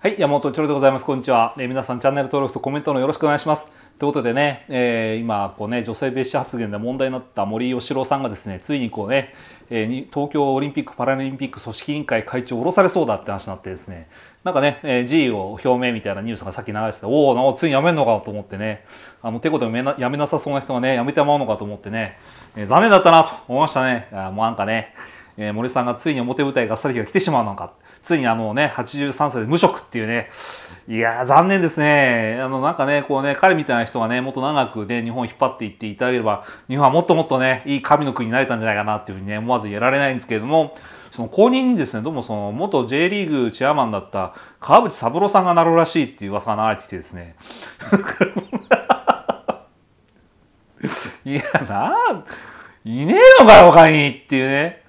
はい、山本一郎でございます。こんにちは。えー、皆さん、チャンネル登録とコメントのよろしくお願いします。ということでね、えー、今、こうね、女性蔑視発言で問題になった森喜朗さんがですね、ついにこうね、えー、東京オリンピック・パラリンピック組織委員会会長を降ろされそうだって話になってですね、なんかね、えー、辞意を表明みたいなニュースがさっき流してて、おお、ついに辞めるのかと思ってね、あのてことな辞めなさそうな人がね、辞めてまうのかと思ってね、えー、残念だったなと思いましたね。あもうなんかね、えー、森さんがついに表舞台が去る日が来てしまうのか。ついにあのね、83歳で無職っていうね、いや残念ですね。あの、なんかね、こうね、彼みたいな人がね、もっと長くね、日本を引っ張っていっていただければ、日本はもっともっとね、いい神の国になれたんじゃないかなっていうふうにね、思わず言えられないんですけれども、その後任にですね、どうもその元 J リーグチェアマンだった川淵三郎さんがなるらしいっていう噂が流れてきてですね。いや、な、いねえのかよ、他にっていうね。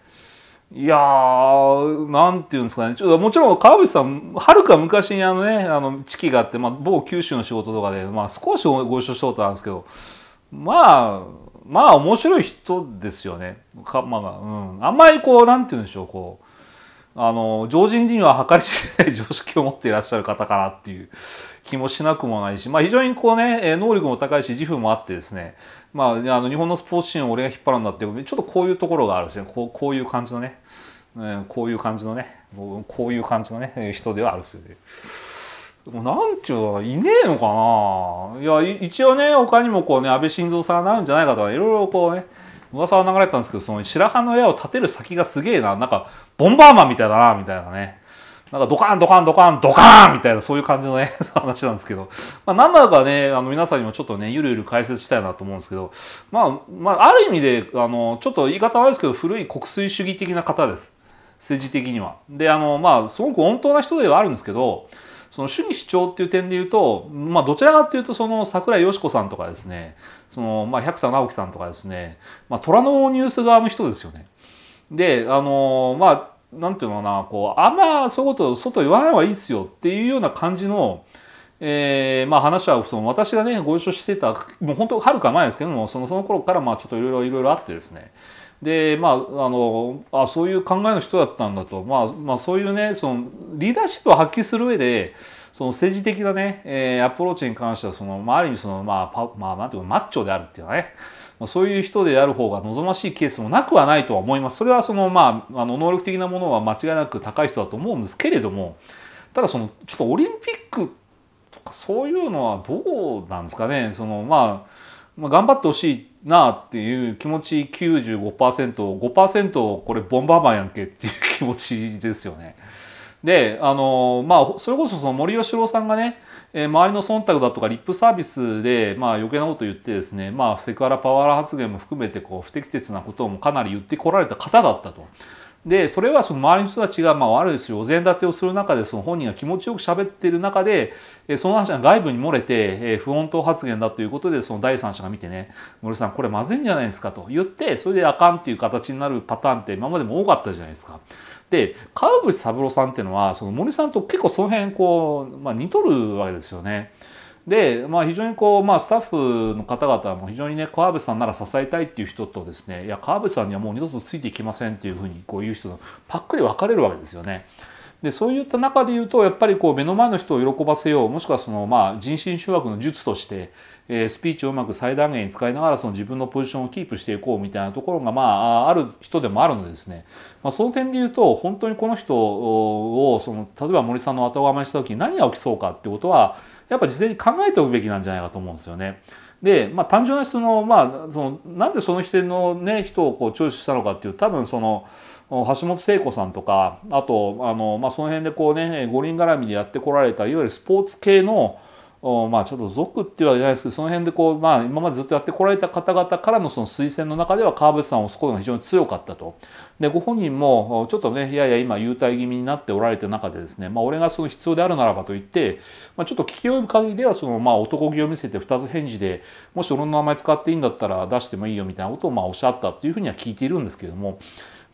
いやー、なんていうんですかね、ちょもちろん川口さん、はるか昔にあのね、あの地域があって、まあ、某九州の仕事とかで、まあ、少しご一緒したことあるんですけど、まあ、まあ、面白い人ですよね。かまあ、うん。あんまりこう、なんていうんでしょう、こう、あの、常人には計り知れない常識を持っていらっしゃる方かなっていう気もしなくもないし、まあ、非常にこうね能力も高いし自負もあってですね、まあ、あの日本のスポーツシーンを俺が引っ張るんだっていうちょっとこういうところがあるんですねこうこういう感じのね、うん、こういう感じのねこういう感じのね人ではあるんですよね。もうなんちゅうのいねえのかないや一応ね他にもこうね安倍晋三さんなるんじゃないかとかいろいろこうね噂は流れてたんですけどその白羽の矢を立てる先がすげえななんかボンバーマンみたいだなみたいなねなんかドカンドカンドカンドカンみたいなそういう感じのね、話なんですけど、まあ何なのかね、あの皆さんにもちょっとね、ゆるゆる解説したいなと思うんですけど、まあ、まあ、ある意味で、あの、ちょっと言い方悪いですけど、古い国粋主義的な方です。政治的には。で、あの、まあ、すごく温当な人ではあるんですけど、その主義主張っていう点で言うと、まあ、どちらかっていうとその桜井よし子さんとかですねその、まあ、百田直樹さんとかですね、まあ、虎のニュース側の人ですよね。であのまあなんていうのかなこうあんまそういうこと外言わない方がいいですよっていうような感じの、えーまあ、話はその私がねご一緒してたもう本当はるか前ですけどもそのその頃からまあちょっといろいろいろいろあってですねでまああのあそういう考えの人だったんだと、まあ、まあそういうねそのリーダーシップを発揮する上でその政治的なね、えー、アプローチに関してはその、まあ、ある意味その、まあパまあ、なんていうかマッチョであるっていうのはねそういう人である方が望ましいケースもなくはないとは思います。それはそのまああの能力的なものは間違いなく高い人だと思うんですけれどもただそのちょっとオリンピックとかそういうのはどうなんですかねその、まあ、まあ頑張ってほしいなっていう気持ち 95%5% これボンバーマンやんけっていう気持ちですよね。であのまあそれこそその森喜朗さんがね、えー、周りの忖度だとかリップサービスで、まあ、余計なこと言ってですね、まあ、セクハラパワハラ発言も含めてこう不適切なこともかなり言ってこられた方だったと。でそれはその周りの人たちが、まあ、ですよお膳立てをする中でその本人が気持ちよく喋っている中でその話が外部に漏れて不穏当発言だということでその第三者が見てね「森さんこれまずいんじゃないですか」と言ってそれであかんっていう形になるパターンって今までも多かったじゃないですか。で川淵三郎さんっていうのはその森さんと結構その辺こう、まあ、似とるわけですよね。で、まあ、非常にこう、まあ、スタッフの方々も非常にね川淵さんなら支えたいっていう人とですねいや川淵さんにはもう二度とついていきませんっていうふうにこういう人とパックリ分かれるわけですよね。でそういった中で言うとやっぱりこう目の前の人を喜ばせようもしくはその、まあ、人心掌握の術としてえー、スピーチをうまく最大限に使いながらその自分のポジションをキープしていこうみたいなところが、まあ、ある人でもあるのでですね、まあ、その点で言うと本当にこの人をその例えば森さんの後釜にした時に何が起きそうかってことはやっぱ事前に考えておくべきなんじゃないかと思うんですよね。で、まあ、単純な質の、まあ、そのなんでその人の、ね、人をこう聴取したのかっていう多分その橋本聖子さんとかあとあの、まあ、その辺でこうね五輪絡みでやってこられたいわゆるスポーツ系のまあ、ちょっと族っていうわけじゃないですけどその辺でこう、まあ、今までずっとやってこられた方々からのその推薦の中では川淵さんを推すことが非常に強かったと。でご本人もちょっとねいやいや今優待気味になっておられた中でですね、まあ、俺がその必要であるならばと言って、まあ、ちょっと聞き及ぶ限りではその、まあ、男気を見せて2つ返事でもし俺の名前使っていいんだったら出してもいいよみたいなことをまあおっしゃったっていうふうには聞いているんですけれども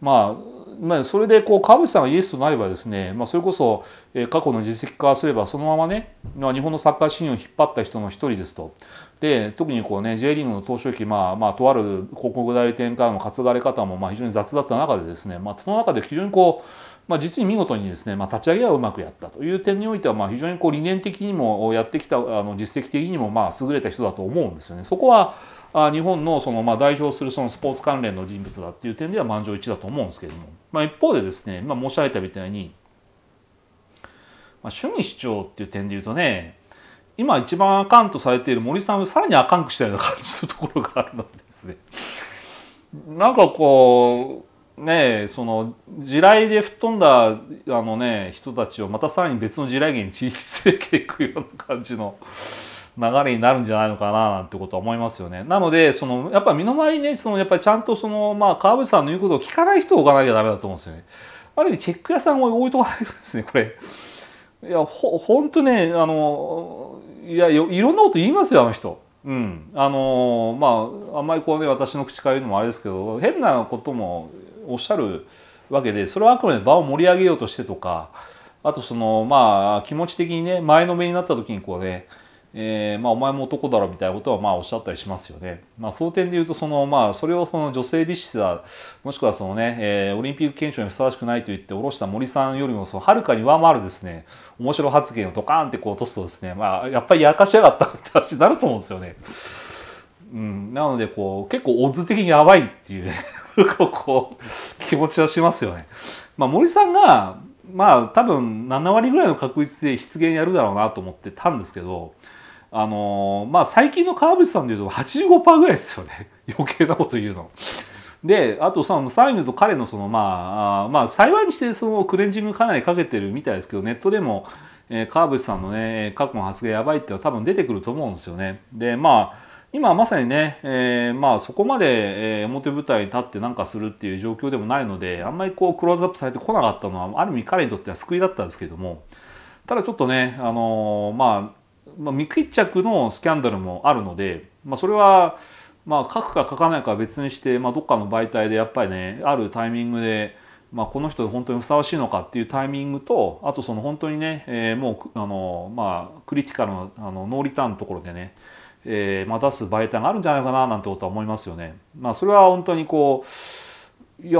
まあまあ、それでこう川淵さんがイエスとなればですね、まあ、それこそ過去の実績からすればそのままね、まあ、日本のサッカーシーンを引っ張った人の一人ですと。で特にこうね J リーグの投手期、まあまあ、とある広告代理店からの担がれ方もまあ非常に雑だった中でですね、まあ、その中で非常にこうまあ、実に見事にですね、まあ、立ち上げはうまくやったという点においては、まあ、非常にこう理念的にもやってきたあの実績的にもまあ優れた人だと思うんですよね。そこはあ日本のそのま代表するそのスポーツ関連の人物だっていう点では満場一致だと思うんですけども、まあ、一方でですね、まあ、申し上げたみたいに、まあ、主主張っていう点で言うとね今一番あかんとされている森さんをさらにあかんくしたような感じのところがあるのですね。なんかこうねその地雷で吹っ飛んだあのね人たちをまたさらに別の地雷源に地域連れていくような感じの。流れになるんじゃないのかななんてことは思いますよね。なので、そのやっぱ身の回りね、そのやっぱりちゃんとその、まあ、川淵さんの言うことを聞かない人を置かなきゃダメだと思うんですよね。ある意味、チェック屋さんを置いとかないとですね、これ。いや、ほ、ほんとね、あの、いや、いろんなこと言いますよ、あの人。うん。あの、まあ、あんまりこうね、私の口から言うのもあれですけど、変なこともおっしゃるわけで、それはあくまで場を盛り上げようとしてとか、あとその、まあ、気持ち的にね、前のめりになった時にこうね、えー、まあ、お前も男だろみたいなことはまあおっしゃったりしますよね。まあ、争点で言うとその、まあ、それをその女性美質だもしくはそのね、ねえー、オリンピック憲章にふさわしくないと言って下ろした森さんよりもそのはるかに上回るですね面白発言をドカーンってこう落とすとですね、まあ、やっぱりやらかしやがったって話になると思うんですよね。うん、なのでこう結構オッズ的にやばいっていう、ね、こう気持ちはしますよね。まあ、森さんがまあ多分7割ぐらいの確率で失言やるだろうなと思ってたんですけどあのー、まあ最近の川淵さんでいうと85%ぐらいですよね 余計なこと言うの。であとそのサイムと彼のそのまあまあ幸いにしてそのクレンジングかなりかけてるみたいですけどネットでも、えー、川淵さんのね過去の発言やばいっては多分出てくると思うんですよね。でまあ今まさにね、えー、まあそこまで、えー、表舞台に立ってなんかするっていう状況でもないのであんまりこうクローズアップされてこなかったのはある意味彼にとっては救いだったんですけどもただちょっとねあのー、まあまあ、未決着のスキャンダルもあるので、まあ、それは、まあ、書くか書かないかは別にして、まあ、どっかの媒体でやっぱりねあるタイミングで、まあ、この人本当にふさわしいのかっていうタイミングとあとその本当にね、えー、もうあの、まあ、クリティカルのあのノーリターンのところでねえーまあ、出す媒体があるんじゃないかななんてことは思いますよね。まあ、それは本当にこういや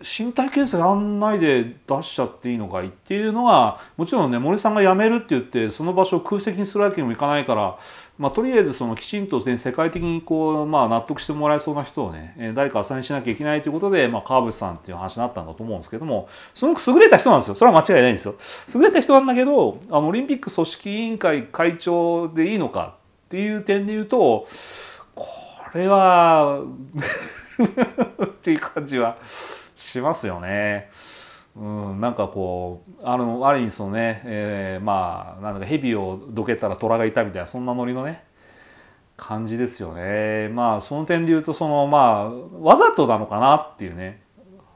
身体検査やんないで出しちゃっていいのかいっていうのがもちろんね森さんが辞めるって言ってその場所を空席にするわけにもいかないから、まあ、とりあえずそのきちんと、ね、世界的にこう、まあ、納得してもらえそうな人をね誰かアサインしなきゃいけないということで、まあ、川淵さんっていう話になったんだと思うんですけどもすごく優れた人なんですよそれは間違いないんですよ。優れた人なんだけどあのオリンピック組織委員会会長でいいのかっていう点で言うとこれは っていう感じは。しますよね。うん、なんかこうあのある意味そのね、えー、まあなんだか蛇をどけたら虎がいたみたいなそんなノリのね感じですよねまあその点で言うとそのまあわざとなのかなっていうね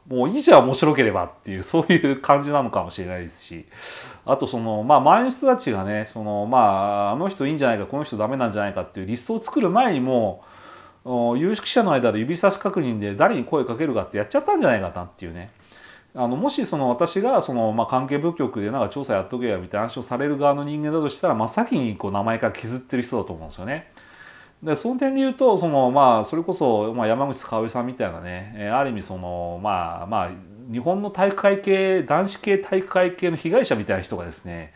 もういいじゃん面白ければっていうそういう感じなのかもしれないですしあとそのまあ周りの人たちがねそのまああの人いいんじゃないかこの人ダメなんじゃないかっていうリストを作る前にもう有識者の間で指差し確認で誰に声かけるかってやっちゃったんじゃないかなっていうねあのもしその私がそのまあ関係部局でなんか調査やっとけよみたいな話をされる側の人間だとしたら真っ先にこう名前から削ってる人だと思うんですよね。でその点で言うとその、まあ、それこそ、まあ、山口かおさんみたいなね、ある意味その、まあまあ、日本の体育会系男子系体育会系の被害者みたいな人がですね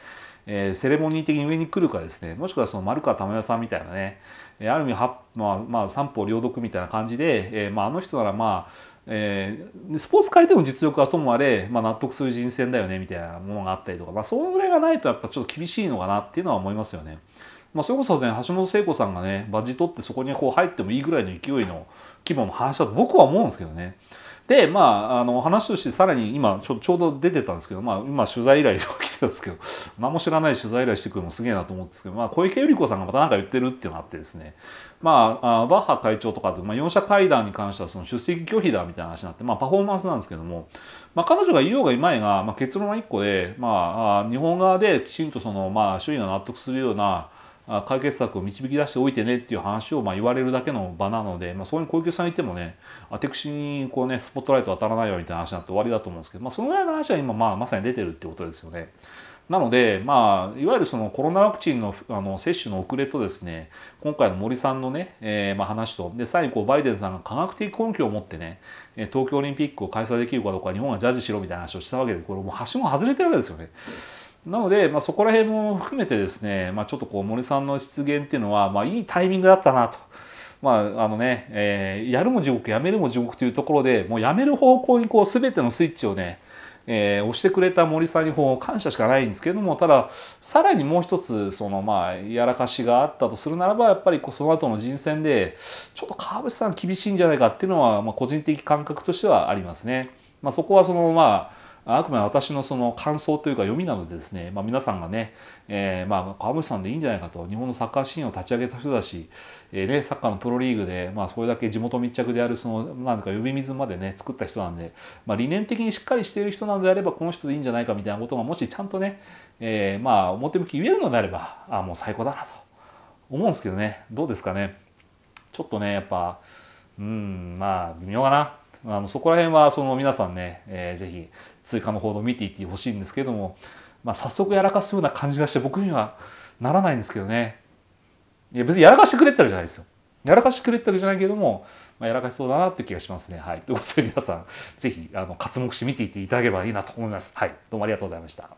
えー、セレモニー的に上に来るかですねもしくはその丸川珠代さんみたいなね、えー、ある意味は、まあまあ、三方両読みたいな感じで、えーまあ、あの人ならまあえー、スポーツ界でも実力はともあれ、まあ、納得する人選だよねみたいなものがあったりとか、まあ、そのぐらいがないとやっぱちょっと厳しいのかなっていうのは思いますよね。まあ、それこそね橋本聖子さんがねバッジ取ってそこにこう入ってもいいぐらいの勢いの規模の話だと僕は思うんですけどね。でまああの話としてさらに今ちょちょうど出てたんですけど、まあ、今取材依頼が来てたんですけど 何も知らない取材依頼してくるのすげえなと思うんですけど、まあ、小池百合子さんがまた何か言ってるっていうのがあってですねまあ、バッハ会長とかと、まあ、4者会談に関してはその出席拒否だみたいな話になって、まあ、パフォーマンスなんですけども、まあ、彼女が言おうがいまいが、まあ、結論は1個で、まあ、日本側できちんとその、まあ、周囲が納得するような解決策を導き出しておいてねっていう話をま言われるだけの場なので、まあ、そこに小池さんいてもねあてくしにこうねスポットライト当たらないよみたいな話になって終わりだと思うんですけど、まあ、そのぐらいの話は今、まあ、まさに出てるってことですよね。なので、まあ、いわゆるそのコロナワクチンのあの接種の遅れとですね、今回の森さんのね、えー、まあ話と、で、最後、バイデンさんが科学的根拠を持ってね、東京オリンピックを開催できるかどうか日本がジャッジしろみたいな話をしたわけで、これもう橋も外れてるわけですよね。なので、まあ、そこら辺も含めてですね、まあ、ちょっとこう森さんの出現っていうのは、まあ、いいタイミングだったなと。まああのねえー、やるも地獄やめるも地獄というところでもうやめる方向にこう全てのスイッチをね、えー、押してくれた森さんにほ、感謝しかないんですけれどもたださらにもう一つその、まあ、やらかしがあったとするならばやっぱりこうその後の人選でちょっと川淵さん厳しいんじゃないかっていうのは、まあ、個人的感覚としてはありますね。まあ、そこはそのまああくまで私のその感想というか読みなのでですね、まあ、皆さんがね、えー、まあ川淵さんでいいんじゃないかと日本のサッカーシーンを立ち上げた人だし、えーね、サッカーのプロリーグで、まあ、それだけ地元密着であるそのなんか呼び水までね作った人なんで、まあ、理念的にしっかりしている人なのであればこの人でいいんじゃないかみたいなことがもしちゃんとね、えー、まあ表向き言えるのであればあもう最高だなと思うんですけどねどうですかねちょっとねやっぱうんまあ微妙かなあのそこら辺はその皆さんね、えー、ぜひ追加の報道を見ていってほしいんですけども、まあ、早速やらかすような感じがして僕にはならないんですけどねいや別にやらかしてくれってわけじゃないですよやらかしてくれってわけじゃないけども、まあ、やらかしそうだなっていう気がしますねはいということで皆さん是非あの活目して見ていっていただければいいなと思いますはいどうもありがとうございました